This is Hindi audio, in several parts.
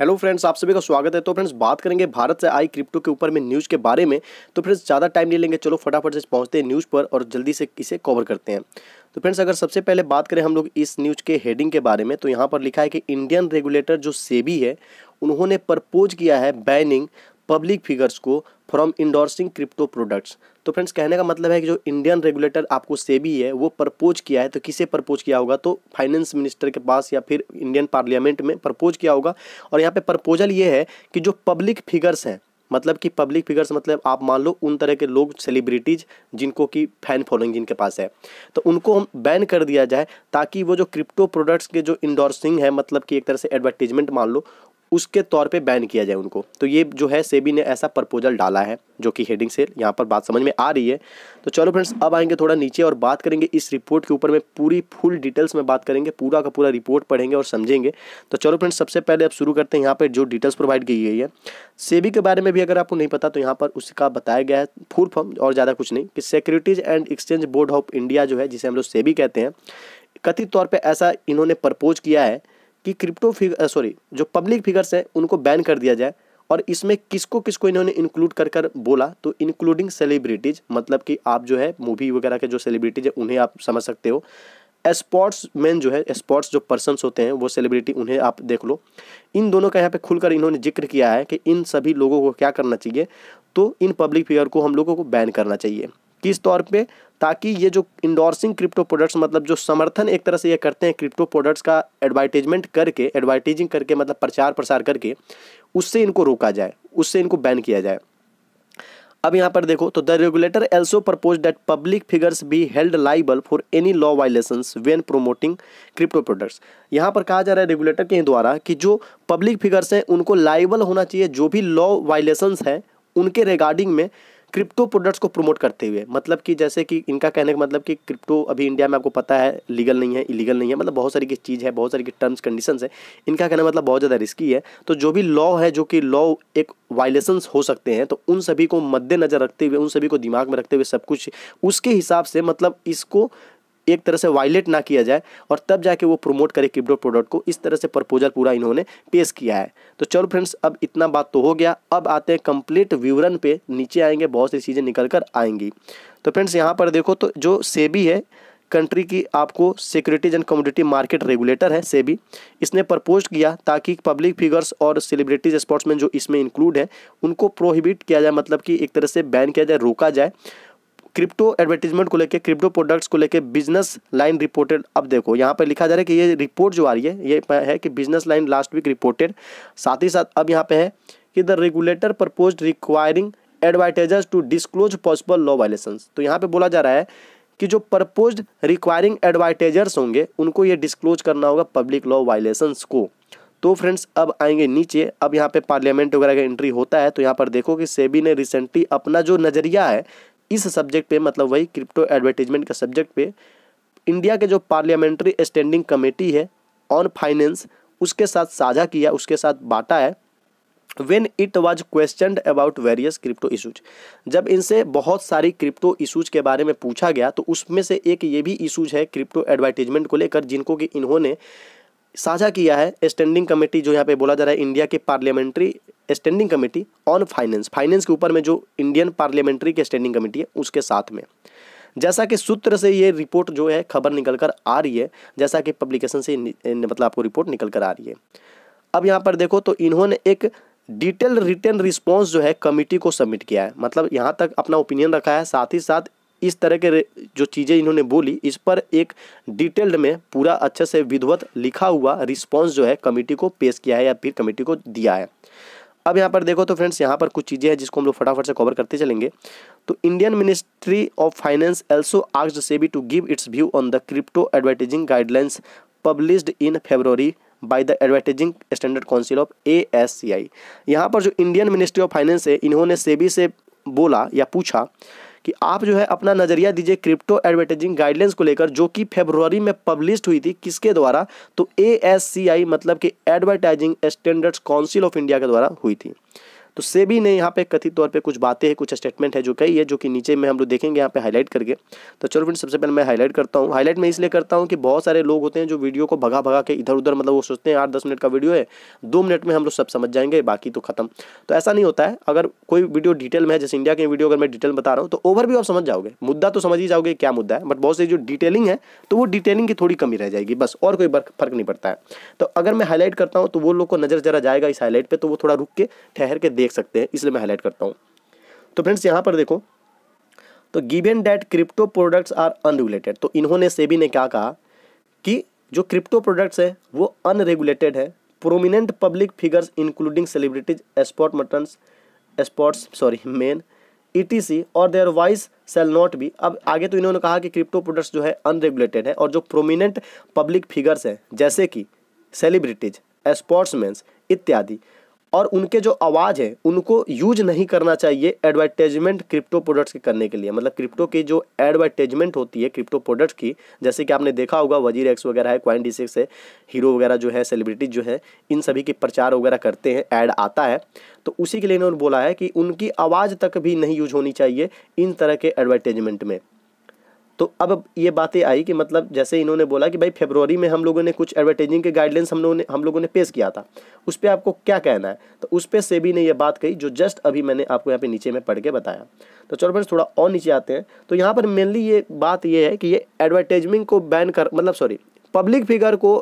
हेलो फ्रेंड्स आप सभी का स्वागत है तो फ्रेंड्स बात करेंगे भारत से आई क्रिप्टो के ऊपर में न्यूज़ के बारे में तो फ्रेंड्स ज़्यादा टाइम नहीं लेंगे चलो फटाफट से पहुंचते हैं न्यूज़ पर और जल्दी से इसे कवर करते हैं तो फ्रेंड्स अगर सबसे पहले बात करें हम लोग इस न्यूज़ के हेडिंग के बारे में तो यहाँ पर लिखा है कि इंडियन रेगुलेटर जो सेबी है उन्होंने प्रपोज किया है बैनिंग पब्लिक फिगर्स को फ्रॉम इंडोर्सिंग क्रिप्टो प्रोडक्ट्स तो फ्रेंड्स कहने का मतलब है कि जो इंडियन रेगुलेटर आपको सेबी है वो प्रपोज किया है तो किसे प्रपोज किया होगा तो फाइनेंस मिनिस्टर के पास या फिर इंडियन पार्लियामेंट में प्रपोज किया होगा और यहाँ पे प्रपोजल ये है कि जो पब्लिक फिगर्स हैं मतलब कि पब्लिक फिगर्स मतलब आप मान लो उन तरह के लोग सेलिब्रिटीज जिनको कि फैन फॉलोइंग जिनके पास है तो उनको हम बैन कर दिया जाए ताकि वो जो क्रिप्टो प्रोडक्ट्स के जो इंडोर्सिंग है मतलब कि एक तरह से एडवर्टीजमेंट मान लो उसके तौर पे बैन किया जाए उनको तो ये जो है सेबी ने ऐसा प्रपोजल डाला है जो कि हेडिंग से यहाँ पर बात समझ में आ रही है तो चलो फ्रेंड्स अब आएंगे थोड़ा नीचे और बात करेंगे इस रिपोर्ट के ऊपर में पूरी फुल डिटेल्स में बात करेंगे पूरा का पूरा रिपोर्ट पढ़ेंगे और समझेंगे तो चलो फ्रेंड्स सबसे पहले अब शुरू करते हैं यहाँ पर जो डिटेल्स प्रोवाइड की गई है सेबी के बारे में भी अगर आपको नहीं पता तो यहाँ पर उसका बताया गया है फुल फॉर्म और ज़्यादा कुछ नहीं कि securities and exchange board of India जो है जिसे हम लोग सेबी कहते हैं कथित तौर पर ऐसा इन्होंने प्रपोज किया है कि क्रिप्टो फिगर सॉरी जो पब्लिक फिगर्स हैं उनको बैन कर दिया जाए और इसमें किसको किसको इन्होंने इंक्लूड कर कर बोला तो इंक्लूडिंग सेलिब्रिटीज मतलब कि आप जो है मूवी वगैरह के जो सेलिब्रिटीज है उन्हें आप समझ सकते हो स्पोर्ट्स मैन जो है स्पोर्ट्स जो पर्सन होते हैं वो सेलिब्रिटी उन्हें आप देख लो इन दोनों का यहाँ पे खुलकर इन्होंने जिक्र किया है कि इन सभी लोगों को क्या करना चाहिए तो इन पब्लिक फिगर को हम लोगों को बैन करना चाहिए किस तौर पे ताकि ये जो इंडोर्सिंग क्रिप्टो प्रोडक्ट्स मतलब जो समर्थन एक तरह से ये करते हैं क्रिप्टो प्रोडक्ट्स का एडवर्टीजमेंट करके एडवर्टीजिंग करके मतलब प्रचार प्रसार करके उससे इनको रोका जाए उससे इनको बैन किया जाए अब यहाँ पर देखो तो the regulator also proposed that public figures be held liable for any law violation when promoting crypto products यहाँ पर कहा जा रहा है रेगुलेटर के द्वारा कि जो पब्लिक फिगर्स हैं उनको लाइबल होना चाहिए जो भी लॉ वायलेशंस हैं उनके रिगार्डिंग में क्रिप्टो प्रोडक्ट्स को प्रमोट करते हुए मतलब कि जैसे कि इनका कहने का मतलब कि क्रिप्टो अभी इंडिया में आपको पता है लीगल नहीं है इलीगल नहीं है मतलब बहुत सारी की चीज़ है बहुत सारी की टर्म्स कंडीशन है इनका कहना मतलब बहुत ज़्यादा रिस्की है तो जो भी लॉ है जो कि लॉ एक वायलेशंस हो सकते हैं तो उन सभी को मद्देनज़र रखते हुए उन सभी को दिमाग में रखते हुए सब कुछ उसके हिसाब से मतलब इसको एक तरह से वायलेट ना किया जाए और तब जाके वो प्रमोट करे क्रिप्टो प्रोडक्ट को इस तरह से प्रपोजल पूरा इन्होंने पेश किया है तो चलो फ्रेंड्स अब इतना बात तो हो गया अब आते हैं कंप्लीट विवरण पे नीचे आएंगे बहुत सी चीज़ें निकल कर आएंगी तो फ्रेंड्स यहाँ पर देखो तो जो सेबी है कंट्री की आपको securities and community market regulator है सेबी इसने प्रपोज किया ताकि पब्लिक फिगर्स और सेलिब्रिटीज स्पोर्ट्समैन जो इसमें इंक्लूड है उनको प्रोहिबिट किया जाए मतलब कि एक तरह से बैन किया जाए रोका जाए क्रिप्टो एडवर्टीजमेंट को लेकर क्रिप्टो प्रोडक्ट्स को लेकर बिजनेस लाइन रिपोर्टेड अब देखो यहाँ पर लिखा जा रहा है कि ये रिपोर्ट जो आ रही है ये है कि business line last week reported साथ ही साथ अब यहाँ पे है कि the regulator propose requiring advertisers to disclose possible law violation तो यहाँ पे बोला जा रहा है कि जो प्रपोज रिक्वायरिंग एडवर्टाइजर्स होंगे उनको ये डिस्क्लोज करना होगा पब्लिक लॉ वायलेशन को तो फ्रेंड्स अब आएंगे नीचे अब यहाँ पे पार्लियामेंट वगैरह का एंट्री होता है तो यहाँ पर देखो कि सेबी ने रिसेंटली अपना जो नज़रिया है इस सब्जेक्ट पे मतलब वही क्रिप्टो एडवर्टीजमेंट के सब्जेक्ट पे इंडिया के जो पार्लियामेंट्री स्टैंडिंग कमेटी है ऑन फाइनेंस उसके साथ साझा किया उसके साथ बांटा है when it was question about various crypto issues जब इनसे बहुत सारी क्रिप्टो इशूज के बारे में पूछा गया तो उसमें से एक ये भी इशूज है क्रिप्टो एडवर्टीजमेंट को लेकर जिनको कि इन्होंने साझा किया है स्टैंडिंग कमेटी जो यहाँ पे बोला जा रहा है इंडिया के parliamentary standing committee on finance finance के ऊपर में जो इंडियन पार्लियामेंट्री के स्टैंडिंग कमेटी है उसके साथ में जैसा कि सूत्र से ये रिपोर्ट जो है खबर निकल कर आ रही है जैसा कि पब्लिकेशन से मतलब आपको रिपोर्ट निकल कर आ रही है अब यहाँ पर देखो तो इन्होंने एक डिटेल रिटर्न रिस्पॉन्स जो है कमेटी को सबमिट किया है मतलब यहाँ तक अपना ओपिनियन रखा है साथ ही साथ इस तरह के जो चीज़ें इन्होंने बोली इस पर एक डिटेल्ड में पूरा अच्छे से विधिवत लिखा हुआ रिस्पॉन्स जो है कमेटी को पेश किया है या फिर कमेटी को दिया है अब यहाँ पर देखो तो फ्रेंड्स यहाँ पर कुछ चीज़ें हैं जिसको हम लोग फटाफट से कवर करते चलेंगे तो Indian ministry of finance also asked SEBI to give its view on the crypto advertising guidelines published in February by the advertising standard council of A S C I यहाँ पर जो इंडियन मिनिस्ट्री ऑफ फाइनेंस है इन्होंने सेबी से बोला या पूछा कि आप जो है अपना नज़रिया दीजिए क्रिप्टो एडवर्टाइजिंग गाइडलाइंस को लेकर जो कि फेब्रुवरी में पब्लिश हुई थी किसके द्वारा तो ए मतलब कि advertising standards council of India के द्वारा हुई थी तो सेबी ने यहाँ पे कथित तौर पे कुछ बातें हैं कुछ स्टेटमेंट है जो कही है जो कि नीचे में हम लोग देखेंगे यहाँ पे हाईलाइट करके तो चलो फ्रेंड सबसे पहले मैं हाईलाइट करता हूँ हाईलाइट मैं इसलिए करता हूँ कि बहुत सारे लोग होते हैं जो वीडियो को भगा भगा के इधर उधर मतलब वो सोचते हैं आठ दस मिनट का वीडियो है दो मिनट में हम लोग सब समझ जाएंगे बाकी तो खत्म तो ऐसा नहीं होता है अगर कोई वीडियो डिटेल में है जैसे इंडिया की वीडियो अगर मैं डिटेल बता रहा हूँ तो भी आप समझ जाओगे मुद्दा तो समझ ही जाओगे क्या मुद्दा है बट बहुत सी जो डिटेलिंग है तो वो डिटेलिंग की थोड़ी कमी रह जाएगी बस और कोई फर्क नहीं पड़ता है तो अगर मैं हाईलाइट करता हूँ तो वो लोग को नजर जरा जाएगा इस हाईलाइट पर तो वो थोड़ा रुक के ठहर के देख सकते हैं इसलिए मैं हाईलाइट करता हूँ तो फ्रेंड्स यहाँ पर देखो तो given that crypto products are unregulated तो इन्होंने सेबी ने क्या कहा कि जो क्रिप्टो प्रोडक्ट्स है वो अनरेगुलेटेड है prominent public figures including celebrities स्पॉट मटन्स स्पॉट्स सॉरी मेन ई और देयर वाइस सेल नॉट भी अब आगे तो इन्होंने कहा कि क्रिप्टो प्रोडक्ट्स जो है अनरेगुलेटेड है और जो प्रोमिनेंट पब्लिक फिगर्स हैं जैसे कि सेलिब्रिटीज स्पोर्ट्समैन्स इत्यादि और उनके जो आवाज़ है उनको यूज नहीं करना चाहिए एडवर्टाइजमेंट क्रिप्टो प्रोडक्ट्स के करने के लिए मतलब क्रिप्टो की जो एडवर्टाइजमेंट होती है क्रिप्टो प्रोडक्ट्स की जैसे कि आपने देखा होगा वजीर एक्स वगैरह है क्वाइन डी सिक्स है हीरो वगैरह जो है सेलिब्रिटीज जो है इन सभी के प्रचार वगैरह करते हैं ऐड आता है तो उसी के लिए इन्होंने बोला है कि उनकी आवाज़ तक भी नहीं यूज होनी चाहिए इन तरह के एडवर्टाइजमेंट में तो अब ये बातें आई कि मतलब जैसे इन्होंने बोला कि भाई फेबरवरी में हम लोगों ने कुछ एडवर्टाइजिंग के गाइडलाइंस हम लोगों ने हम लोगों ने पेश किया था उस पर आपको क्या कहना है तो उस पर सेबी ने यह बात कही जो जस्ट अभी मैंने आपको यहाँ पे नीचे में पढ़ के बताया तो चलो फ्रेंड्स थोड़ा और नीचे आते हैं तो यहाँ पर मेनली ये बात ये है कि ये एडवर्टाइजमेंट को बैन कर मतलब सॉरी पब्लिक फिगर को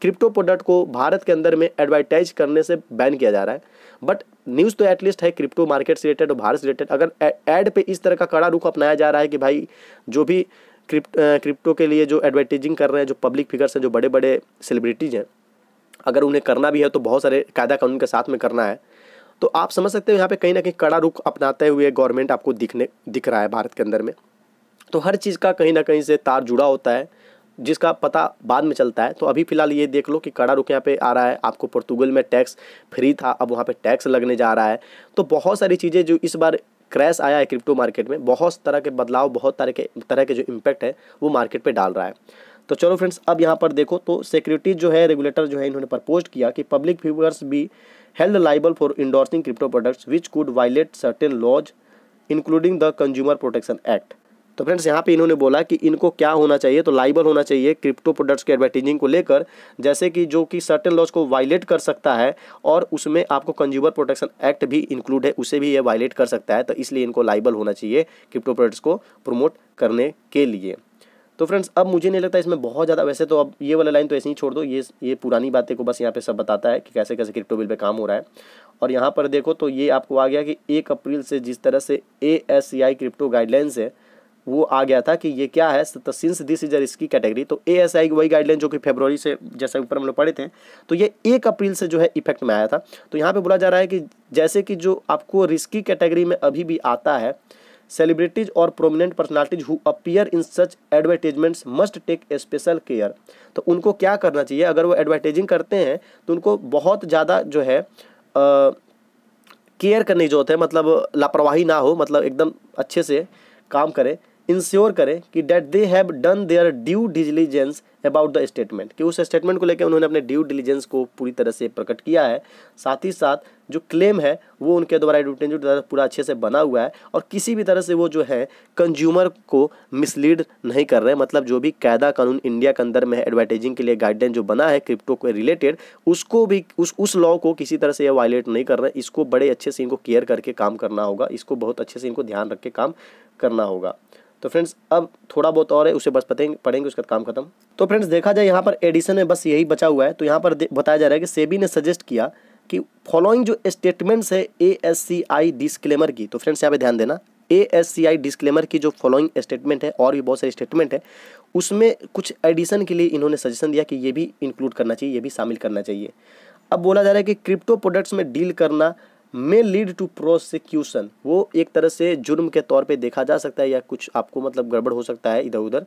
क्रिप्टो प्रोडक्ट को भारत के अंदर में एडवर्टाइज करने से बैन किया जा रहा है बट न्यूज़ तो एटलीस्ट है क्रिप्टो मार्केट से रिलेटेड और भारत से रिलेटेड अगर एड पे इस तरह का कड़ा रुख अपनाया जा रहा है कि भाई जो भी क्रिप्ट क्रिप्टो के लिए जो एडवर्टीजिंग कर रहे हैं जो पब्लिक फिगर्स हैं जो बड़े बड़े सेलिब्रिटीज़ हैं अगर उन्हें करना भी है तो बहुत सारे कायदा कानून के साथ में करना है तो आप समझ सकते हो यहाँ पे कहीं ना कहीं कड़ा रुख अपनाते हुए गवर्नमेंट आपको दिखने दिख रहा है भारत के अंदर में तो हर चीज़ का कहीं ना कहीं से तार जुड़ा होता है जिसका पता बाद में चलता है तो अभी फ़िलहाल ये देख लो कि कड़ा रुख यहाँ पे आ रहा है आपको पुर्तगाल में टैक्स फ्री था अब वहाँ पे टैक्स लगने जा रहा है तो बहुत सारी चीज़ें जो इस बार क्रैश आया है क्रिप्टो मार्केट में बहुत तरह के बदलाव बहुत तरह के तरह के जो इम्पैक्ट है वो मार्केट पर डाल रहा है तो चलो फ्रेंड्स अब यहाँ पर देखो तो सिक्योरिटीज़ जो है रेगुलेटर जो है इन्होंने प्रपोज किया कि पब्लिक फ्यूवर्स भी held liable for endorsing crypto products which could violate certain laws including the consumer protection act तो फ्रेंड्स यहाँ पे इन्होंने बोला कि इनको क्या होना चाहिए तो लाइबल होना चाहिए क्रिप्टो प्रोडक्ट्स के एडवर्टीजिंग को लेकर जैसे कि जो कि सर्टेन लॉज को वायलेट कर सकता है और उसमें आपको कंज्यूमर प्रोटेक्शन एक्ट भी इंक्लूड है उसे भी ये वायलेट कर सकता है तो इसलिए इनको लाइबल होना चाहिए क्रिप्टो प्रोडक्ट्स को प्रमोट करने के लिए तो फ्रेंड्स अब मुझे नहीं लगता इसमें बहुत ज़्यादा वैसे तो अब ये वाला लाइन तो ऐसे ही छोड़ दो ये ये पुरानी बातें को बस यहाँ पे सब बताता है कि कैसे कैसे क्रिप्टो बिल पे काम हो रहा है और यहाँ पर देखो तो ये आपको आ गया कि एक अप्रैल से जिस तरह से ए क्रिप्टो गाइडलाइंस है वो आ गया था कि ये क्या है तो since this is a risky category तो ए एस आई वही गाइडलाइन जो कि फेब्रवरी से जैसे ऊपर हम लोग पढ़े थे तो ये एक अप्रैल से जो है इफेक्ट में आया था तो यहाँ पे बोला जा रहा है कि जैसे कि जो आपको रिस्की कैटेगरी में अभी भी आता है सेलिब्रिटीज और prominent personalities who appear in such advertisements must take special care तो उनको क्या करना चाहिए अगर वो एडवर्टाइजिंग करते हैं तो उनको बहुत ज़्यादा जो है केयर करने की जरूरत है मतलब लापरवाही ना हो मतलब एकदम अच्छे से काम करें इंश्योर करें कि that they have done their due diligence about the statement कि उस स्टेटमेंट को लेकर उन्होंने अपने ड्यू डिलीजेंस को पूरी तरह से प्रकट किया है साथ ही साथ जो क्लेम है वो उनके द्वारा एडवर्टेंज द्वारा पूरा अच्छे से बना हुआ है और किसी भी तरह से वो जो है कंज्यूमर को मिसलीड नहीं कर रहे हैं मतलब जो भी कायदा कानून इंडिया के अंदर में है एडवर्टाइजिंग के लिए गाइडलाइन जो बना है क्रिप्टो के रिलेटेड उसको भी उस उस लॉ को किसी तरह से ये वायलेट नहीं कर रहे इसको बड़े अच्छे से इनको केयर करके काम करना होगा इसको बहुत अच्छे से इनको ध्यान रख के काम करना होगा तो फ्रेंड्स अब थोड़ा बहुत और है उसे बस पतेंगे पढ़ेंगे उसका काम खत्म तो फ्रेंड्स देखा जाए यहाँ पर एडिशन में बस यही बचा हुआ है तो यहाँ पर बताया जा रहा है कि सेबी ने सजेस्ट किया कि फॉलोइंग जो स्टेटमेंट्स है ए एस सी आई डिस्क्लेमर की तो फ्रेंड्स यहाँ पे ध्यान देना ए एस सी आई डिस्क्लेमर की जो फॉलोइंग स्टेटमेंट है और भी बहुत सारी स्टेटमेंट है उसमें कुछ एडिशन के लिए इन्होंने सजेशन दिया कि ये भी इंक्लूड करना चाहिए ये भी शामिल करना चाहिए अब बोला जा रहा है कि क्रिप्टो प्रोडक्ट्स में डील करना मे लीड टू प्रोसिक्यूशन वो एक तरह से जुर्म के तौर पे देखा जा सकता है या कुछ आपको मतलब गड़बड़ हो सकता है इधर उधर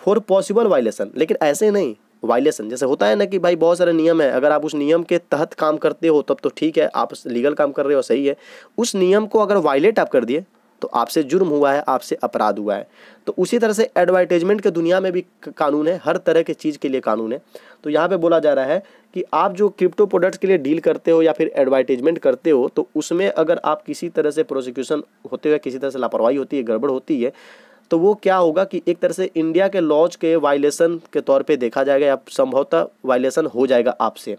फॉर पॉसिबल वायलेशन लेकिन ऐसे नहीं वायलेशन जैसे होता है ना कि भाई बहुत सारे नियम है अगर आप उस नियम के तहत काम करते हो तब तो ठीक है आप लीगल काम कर रहे हो सही है उस नियम को अगर वायलेट आप कर दिए तो आपसे जुर्म हुआ है आपसे अपराध हुआ है तो उसी तरह से एडवर्टाइजमेंट के दुनिया में भी कानून है हर तरह के चीज़ के लिए कानून है तो यहाँ पे बोला जा रहा है कि आप जो क्रिप्टो प्रोडक्ट्स के लिए डील करते हो या फिर एडवर्टाइजमेंट करते हो तो उसमें अगर आप किसी तरह से प्रोसिक्यूशन होते हुए किसी तरह से लापरवाही होती है गड़बड़ होती है तो वो क्या होगा कि एक तरह से इंडिया के लॉज के वायलेशन के तौर पर देखा जाएगा या संभवतः वायलेशन हो जाएगा आपसे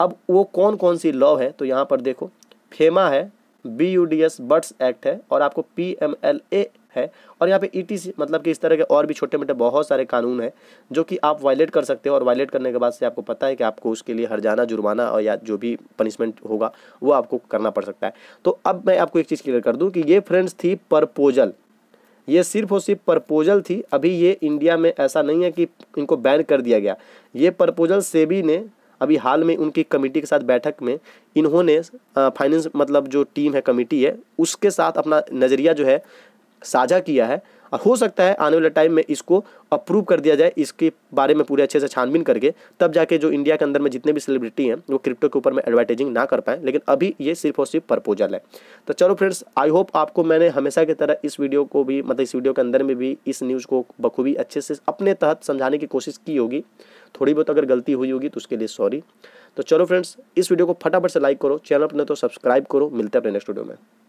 अब वो कौन कौन सी लॉ है तो यहाँ पर देखो फेमा है B U D S buds act है और आपको पी एम एल ए है और यहाँ पे सी e मतलब कि इस तरह के और भी छोटे मोटे बहुत सारे कानून हैं जो कि आप वायलेट कर सकते हो और वायलेट करने के बाद से आपको पता है कि आपको उसके लिए हरजाना जुर्माना और या जो भी पनिशमेंट होगा वो आपको करना पड़ सकता है तो अब मैं आपको एक चीज़ क्लियर कर दूँ कि ये फ्रेंड्स थी परपोजल ये सिर्फ और सिर्फ प्रपोजल थी अभी ये इंडिया में ऐसा नहीं है कि इनको बैन कर दिया गया ये प्रपोजल सेबी ने अभी हाल में उनकी कमेटी के साथ बैठक में इन्होंने फाइनेंस मतलब जो टीम है कमेटी है उसके साथ अपना नज़रिया जो है साझा किया है और हो सकता है आने वाले टाइम में इसको अप्रूव कर दिया जाए इसके बारे में पूरे अच्छे से छानबीन करके तब जाके जो इंडिया के अंदर में जितने भी सेलिब्रिटी हैं वो क्रिप्टो के ऊपर में एडवर्टाइजिंग ना कर पाएँ लेकिन अभी ये सिर्फ और सिर्फ प्रपोजल है तो चलो फ्रेंड्स आई होप आपको मैंने हमेशा की तरह इस वीडियो को भी मतलब इस वीडियो के अंदर में भी इस न्यूज़ को बखूबी अच्छे से अपने तहत समझाने की कोशिश की होगी थोड़ी बहुत अगर गलती हुई होगी तो उसके लिए सॉरी तो चलो फ्रेंड्स इस वीडियो को फटाफट से लाइक करो चैनल अपने तो सब्सक्राइब करो मिलते हैं अपने नेक्स्ट वीडियो में